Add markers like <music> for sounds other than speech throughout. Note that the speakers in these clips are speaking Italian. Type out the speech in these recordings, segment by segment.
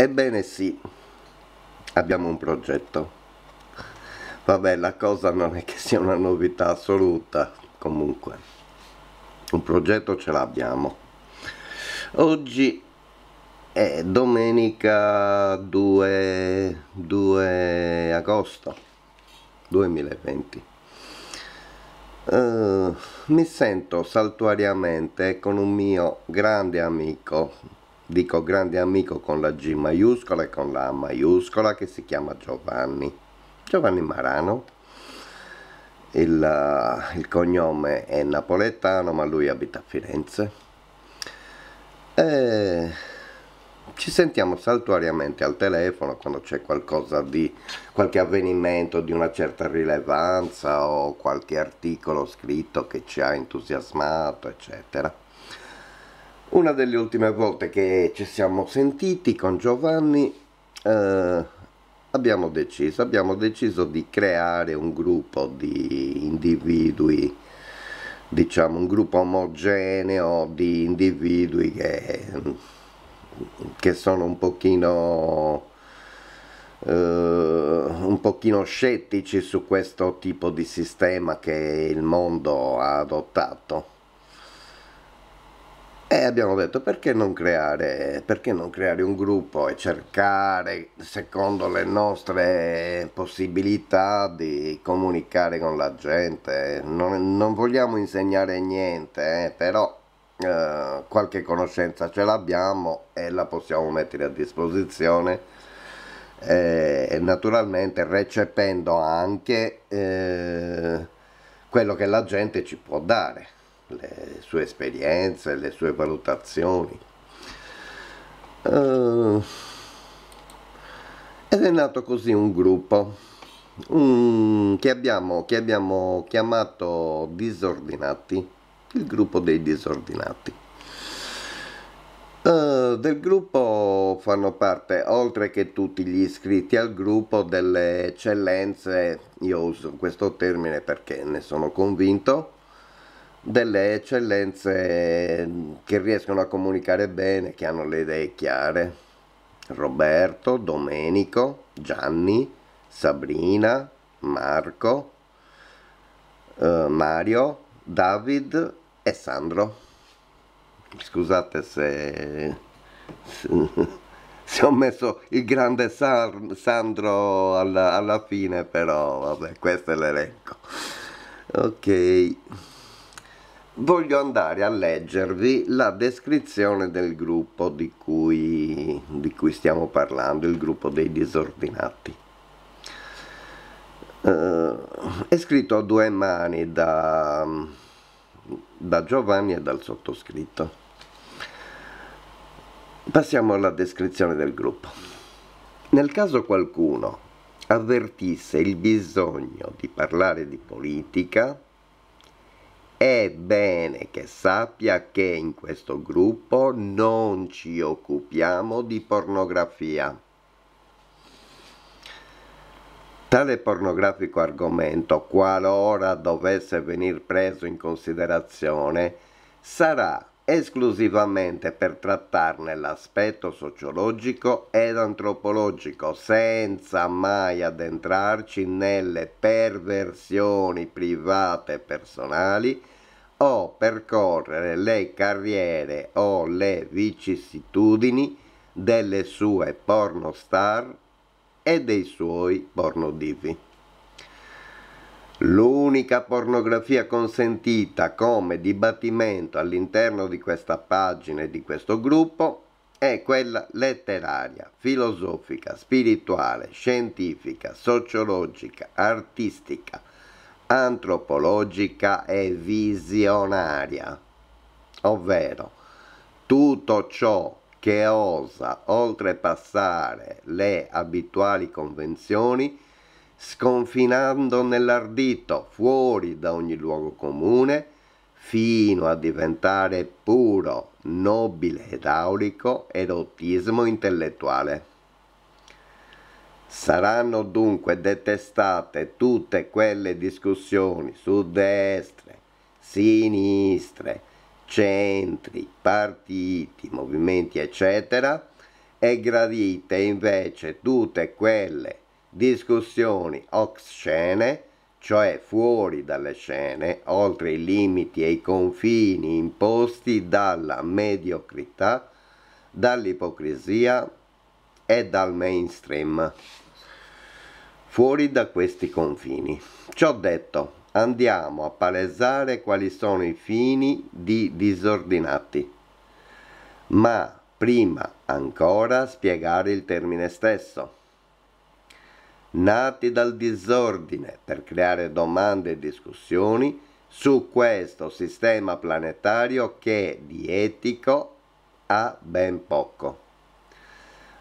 Ebbene sì, abbiamo un progetto. Vabbè, la cosa non è che sia una novità assoluta, comunque. Un progetto ce l'abbiamo. Oggi è domenica 2, 2 agosto 2020. Uh, eh, mi sento saltuariamente con un mio grande amico dico grande amico con la G maiuscola e con la A maiuscola che si chiama Giovanni, Giovanni Marano. Il, eh, il cognome è napoletano ma lui abita a Firenze. E ci sentiamo saltuariamente al telefono quando c'è qualcosa di qualche avvenimento di una certa rilevanza o qualche articolo scritto che ci ha entusiasmato, eccetera. Una delle ultime volte che ci siamo sentiti con Giovanni eh, abbiamo, deciso, abbiamo deciso di creare un gruppo di individui, diciamo un gruppo omogeneo di individui che, che sono un pochino... Uh, un pochino scettici su questo tipo di sistema che il mondo ha adottato e abbiamo detto perché non, creare, perché non creare un gruppo e cercare, secondo le nostre possibilità, di comunicare con la gente. Non, non vogliamo insegnare niente, eh, però eh, qualche conoscenza ce l'abbiamo e la possiamo mettere a disposizione. Eh, naturalmente recependo anche eh, quello che la gente ci può dare le sue esperienze, le sue valutazioni. Uh, ed è nato così un gruppo um, che, abbiamo, che abbiamo chiamato Disordinati, il gruppo dei disordinati. Uh, del gruppo fanno parte, oltre che tutti gli iscritti al gruppo, delle eccellenze, io uso questo termine perché ne sono convinto, delle eccellenze mm, che riescono a comunicare bene, che hanno le idee chiare. Roberto, Domenico, Gianni, Sabrina, Marco, eh, Mario, David e Sandro. Scusate se, se <laughs> ho messo il grande San, Sandro alla, alla fine, però vabbè, questo è l'elenco. Ok voglio andare a leggervi la descrizione del gruppo di cui, di cui stiamo parlando, il gruppo dei disordinati. Eh, è scritto a due mani da, da Giovanni e dal sottoscritto. Passiamo alla descrizione del gruppo. Nel caso qualcuno avvertisse il bisogno di parlare di politica, è bene che sappia che in questo gruppo non ci occupiamo di pornografia. Tale pornografico argomento, qualora dovesse venir preso in considerazione, sarà esclusivamente per trattarne l'aspetto sociologico ed antropologico, senza mai addentrarci nelle perversioni private e personali o percorrere le carriere o le vicissitudini delle sue pornostar e dei suoi pornodivi. L'unica pornografia consentita come dibattimento all'interno di questa pagina e di questo gruppo è quella letteraria, filosofica, spirituale, scientifica, sociologica, artistica, antropologica e visionaria, ovvero tutto ciò che osa oltrepassare le abituali convenzioni sconfinando nell'ardito fuori da ogni luogo comune, fino a diventare puro, nobile ed aulico erotismo intellettuale. Saranno dunque detestate tutte quelle discussioni su destre, sinistre, centri, partiti, movimenti eccetera e gradite invece tutte quelle discussioni ox scene, cioè fuori dalle scene, oltre i limiti e i confini imposti dalla mediocrità, dall'ipocrisia e dal mainstream. Fuori da questi confini. Ciò detto, andiamo a palesare quali sono i fini di disordinati. Ma prima ancora spiegare il termine stesso nati dal disordine per creare domande e discussioni su questo sistema planetario che di etico ha ben poco.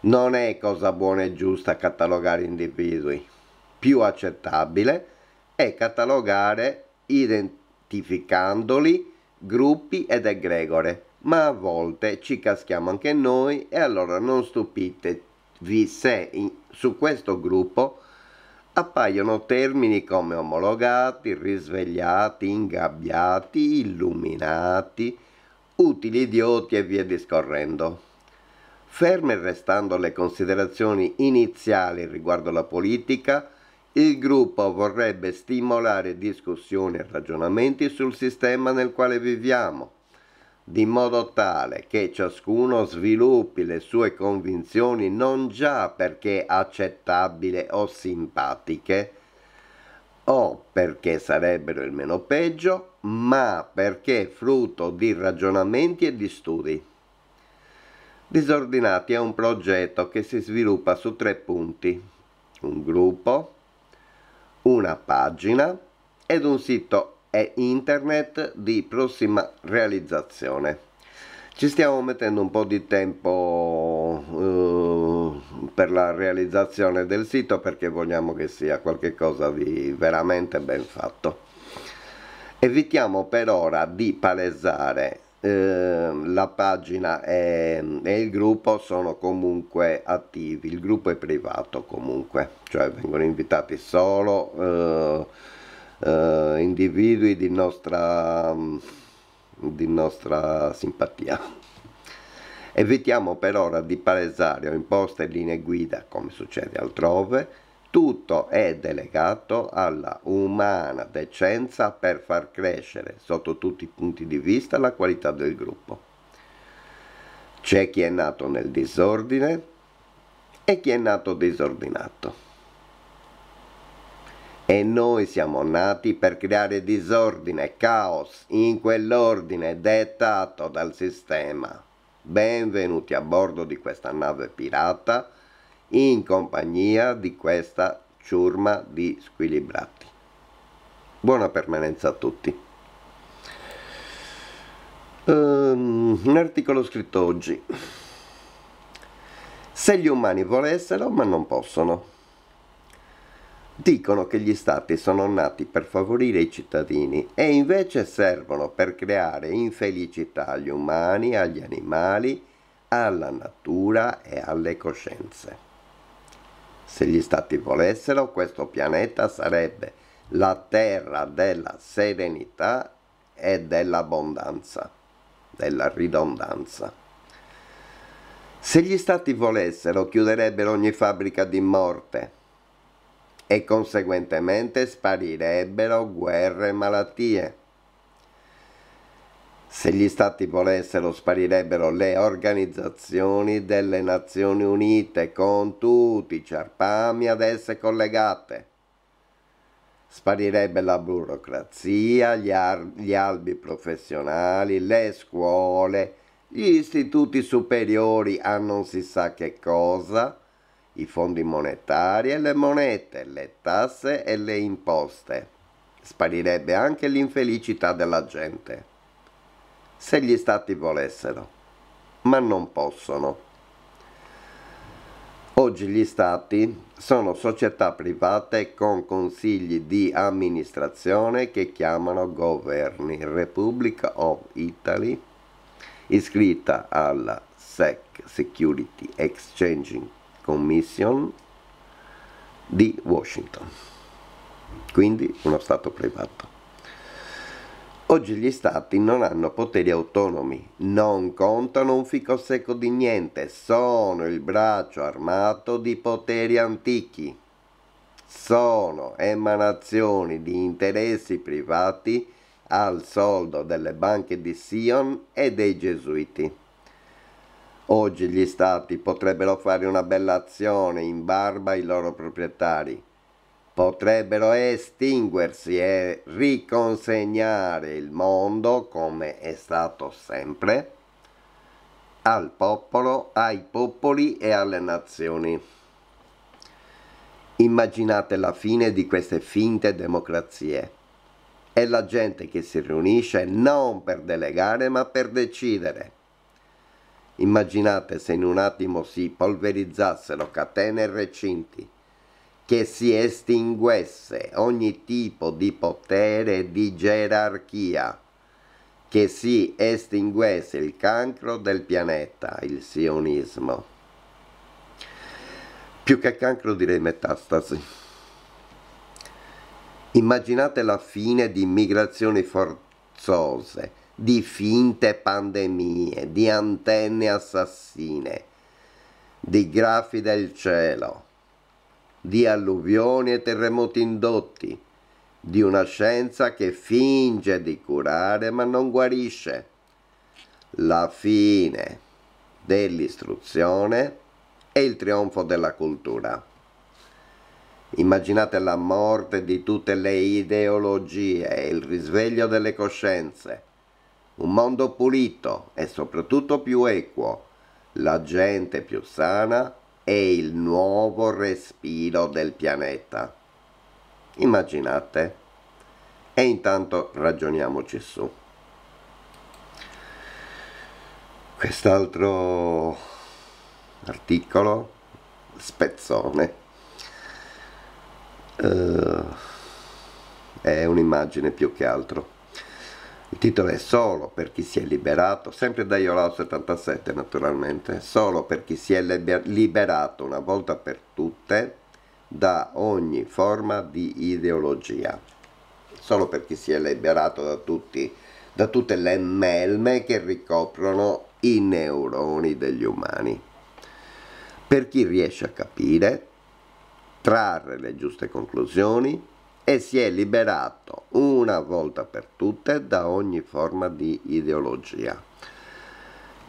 Non è cosa buona e giusta catalogare individui, più accettabile è catalogare identificandoli gruppi ed egregore, ma a volte ci caschiamo anche noi e allora non stupite vi se in, su questo gruppo appaiono termini come omologati, risvegliati, ingabbiati, illuminati, utili idioti e via discorrendo. Ferme restando le considerazioni iniziali riguardo la politica, il gruppo vorrebbe stimolare discussioni e ragionamenti sul sistema nel quale viviamo, di modo tale che ciascuno sviluppi le sue convinzioni non già perché accettabile o simpatiche, o perché sarebbero il meno peggio, ma perché frutto di ragionamenti e di studi. Disordinati è un progetto che si sviluppa su tre punti, un gruppo, una pagina ed un sito e internet di prossima realizzazione ci stiamo mettendo un po' di tempo eh, per la realizzazione del sito perché vogliamo che sia qualcosa di veramente ben fatto evitiamo per ora di palesare eh, la pagina e, e, il gruppo sono comunque attivi il gruppo è privato comunque cioè vengono invitati solo eh, eh, individui di nostra, di nostra simpatia. Evitiamo per ora di palesare o imposte linee guida, come succede altrove, tutto è delegato alla umana decenza per far crescere, sotto tutti i punti di vista, la qualità del gruppo. C'è chi è nato nel disordine e chi è nato disordinato. E noi siamo nati per creare disordine e caos in quell'ordine dettato dal sistema. Benvenuti a bordo di questa nave pirata in compagnia di questa ciurma di squilibrati. Buona permanenza a tutti. Um, un articolo scritto oggi. Se gli umani volessero, ma non possono. Dicono che gli stati sono nati per favorire i cittadini e invece servono per creare infelicità agli umani, agli animali, alla natura e alle coscienze. Se gli stati volessero, questo pianeta sarebbe la terra della serenità e dell'abbondanza, della ridondanza. Se gli stati volessero, chiuderebbero ogni fabbrica di morte e conseguentemente sparirebbero guerre e malattie. Se gli stati volessero sparirebbero le organizzazioni delle Nazioni Unite con tutti i ciarpami ad esse collegate. Sparirebbe la burocrazia, gli, gli albi professionali, le scuole, gli istituti superiori a non si sa che cosa, i fondi monetari e le monete, le tasse e le imposte. Sparirebbe anche l'infelicità della gente. Se gli stati volessero, ma non possono. Oggi gli stati sono società private con consigli di amministrazione che chiamano governi. Republic of Italy, iscritta alla SEC Security Exchanging Commission di Washington, quindi uno Stato privato. Oggi gli Stati non hanno poteri autonomi, non contano un fico secco di niente, sono il braccio armato di poteri antichi, sono emanazioni di interessi privati al soldo delle banche di Sion e dei Gesuiti. Oggi gli stati potrebbero fare una bella azione in barba ai loro proprietari. Potrebbero estinguersi e riconsegnare il mondo, come è stato sempre, al popolo, ai popoli e alle nazioni. Immaginate la fine di queste finte democrazie. È la gente che si riunisce non per delegare ma per decidere Immaginate se in un attimo si polverizzassero catene e recinti, che si estinguesse ogni tipo di potere e di gerarchia, che si estinguesse il cancro del pianeta, il sionismo. Più che cancro direi metastasi. Immaginate la fine di immigrazioni forzose, di finte pandemie, di antenne assassine, di grafi del cielo, di alluvioni e terremoti indotti, di una scienza che finge di curare ma non guarisce. La fine dell'istruzione e il trionfo della cultura. Immaginate la morte di tutte le ideologie e il risveglio delle coscienze un mondo pulito e soprattutto più equo, la gente più sana e il nuovo respiro del pianeta. Immaginate. E intanto ragioniamoci su. Quest'altro articolo, spezzone, uh, è un'immagine più che altro. Il titolo è Solo per chi si è liberato, sempre da Iolao 77 naturalmente, solo per chi si è liberato una volta per tutte da ogni forma di ideologia. Solo per chi si è liberato da, tutti, da tutte le melme che ricoprono i neuroni degli umani. Per chi riesce a capire, trarre le giuste conclusioni, e si è liberato una volta per tutte da ogni forma di ideologia.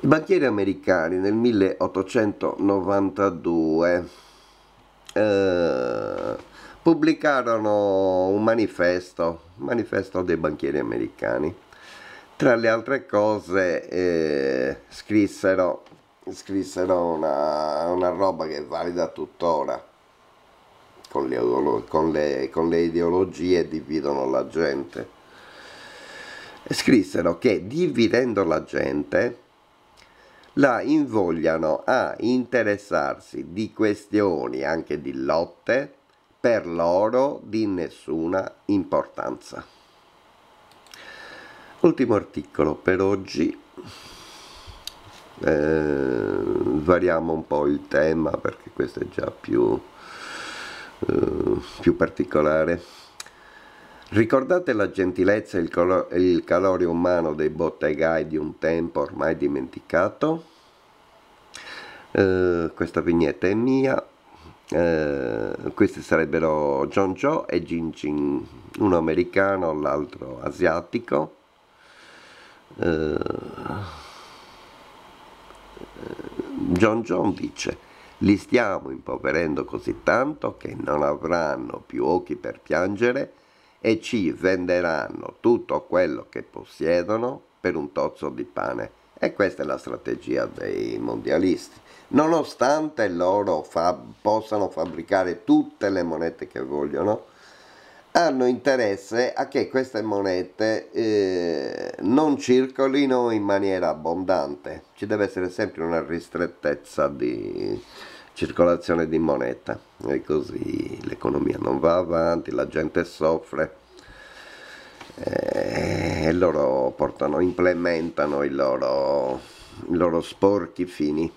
I banchieri americani nel 1892 eh, pubblicarono un manifesto, manifesto dei banchieri americani. Tra le altre cose eh, scrissero, scrissero una, una roba che è valida tuttora con le, con le, con le ideologie dividono la gente. E scrissero che dividendo la gente la invogliano a interessarsi di questioni anche di lotte per loro di nessuna importanza. Ultimo articolo per oggi. Eh, variamo un po' il tema perché questo è già più eh, più particolare. Ricordate la gentilezza e il, calo il calore umano dei bottegai di un tempo ormai dimenticato? Eh, questa vignetta è mia, eh, questi sarebbero John Joe e Jin Jin, uno americano, l'altro asiatico. Eh, eh John John dice li stiamo impoverendo così tanto che non avranno più occhi per piangere e ci venderanno tutto quello che possiedono per un tozzo di pane. E questa è la strategia dei mondialisti. Nonostante loro fa possano fabbricare tutte le monete che vogliono, hanno interesse a che queste monete eh, non circolino in maniera abbondante, ci deve essere sempre una ristrettezza di circolazione di moneta e così l'economia non va avanti, la gente soffre eh, e loro portano, implementano i loro, i loro sporchi fini.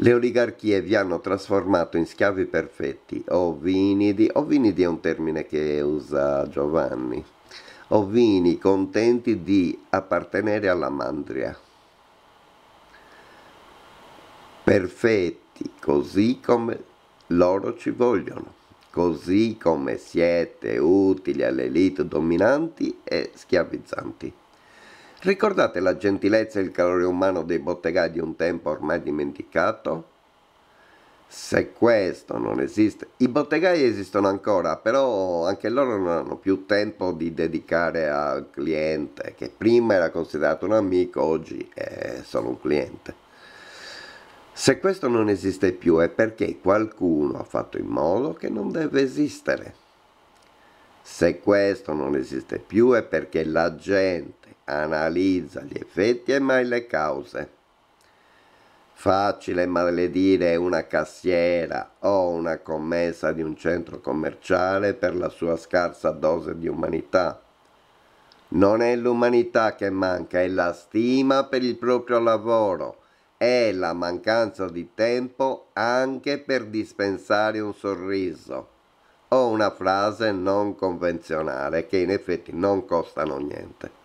Le oligarchie vi hanno trasformato in schiavi perfetti, ovinidi, ovinidi è un termine che usa Giovanni, ovini contenti di appartenere alla mandria. Perfetti, così come loro ci vogliono, così come siete utili alle elite dominanti e schiavizzanti. Ricordate la gentilezza e il calore umano dei bottegai di un tempo ormai dimenticato? Se questo non esiste, i bottegai esistono ancora, però anche loro non hanno più tempo di dedicare al cliente, che prima era considerato un amico, oggi è solo un cliente. Se questo non esiste più è perché qualcuno ha fatto in modo che non deve esistere. Se questo non esiste più è perché la gente analizza gli effetti e mai le cause. Facile maledire una cassiera o una commessa di un centro commerciale per la sua scarsa dose di umanità. Non è l'umanità che manca, è la stima per il proprio lavoro, è la mancanza di tempo anche per dispensare un sorriso o una frase non convenzionale che in effetti non costano niente.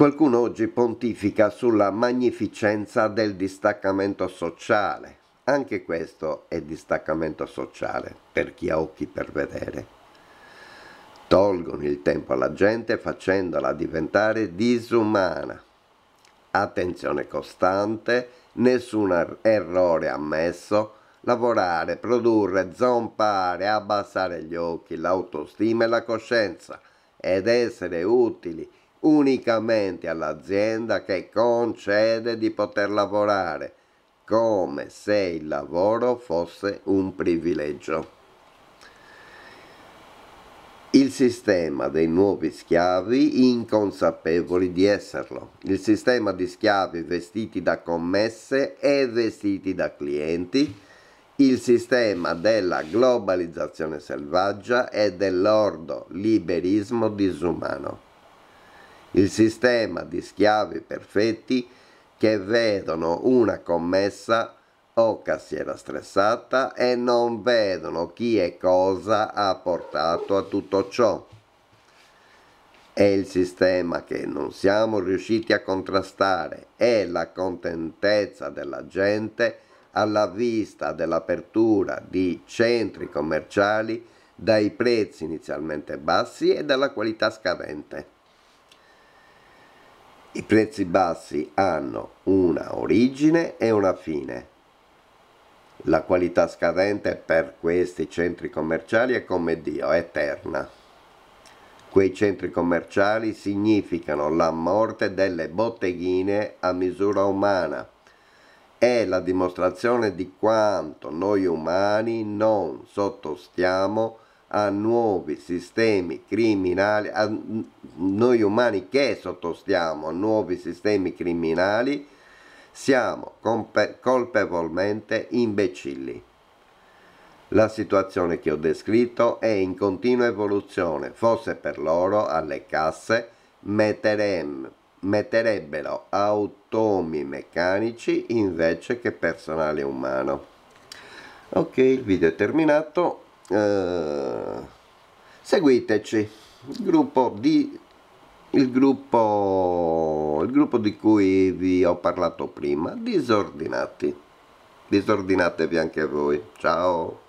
Qualcuno oggi pontifica sulla magnificenza del distaccamento sociale. Anche questo è distaccamento sociale per chi ha occhi per vedere. Tolgono il tempo alla gente facendola diventare disumana. Attenzione costante, nessun er-, errore ammesso, lavorare, produrre, zompare, abbassare gli occhi, l'autostima e la coscienza ed essere utili unicamente all'azienda che concede di poter lavorare, come se il lavoro fosse un privilegio. Il sistema dei nuovi schiavi inconsapevoli di esserlo, il sistema di schiavi vestiti da commesse e vestiti da clienti, il sistema della globalizzazione selvaggia e dell'ordo liberismo disumano il sistema di schiavi perfetti che vedono una commessa o cassiera stressata e non vedono chi e cosa ha portato a tutto ciò. È il sistema che non siamo riusciti a contrastare, è la contentezza della gente alla vista dell'apertura di centri commerciali dai prezzi inizialmente bassi e dalla qualità scadente. I prezzi bassi hanno una origine e una fine. La qualità scadente per questi centri commerciali è come Dio, eterna. Quei centri commerciali significano la morte delle botteghine a misura umana. È la dimostrazione di quanto noi umani non sottostiamo a a nuovi sistemi criminali, a noi umani che sottostiamo a nuovi sistemi criminali, siamo colpevolmente imbecilli. La situazione che ho descritto è in continua evoluzione, fosse per loro alle casse metterebbero automi meccanici invece che personale umano. Ok, il video è terminato. Eh, seguiteci il gruppo di il gruppo, il gruppo di cui vi ho parlato prima disordinati disordinatevi anche voi ciao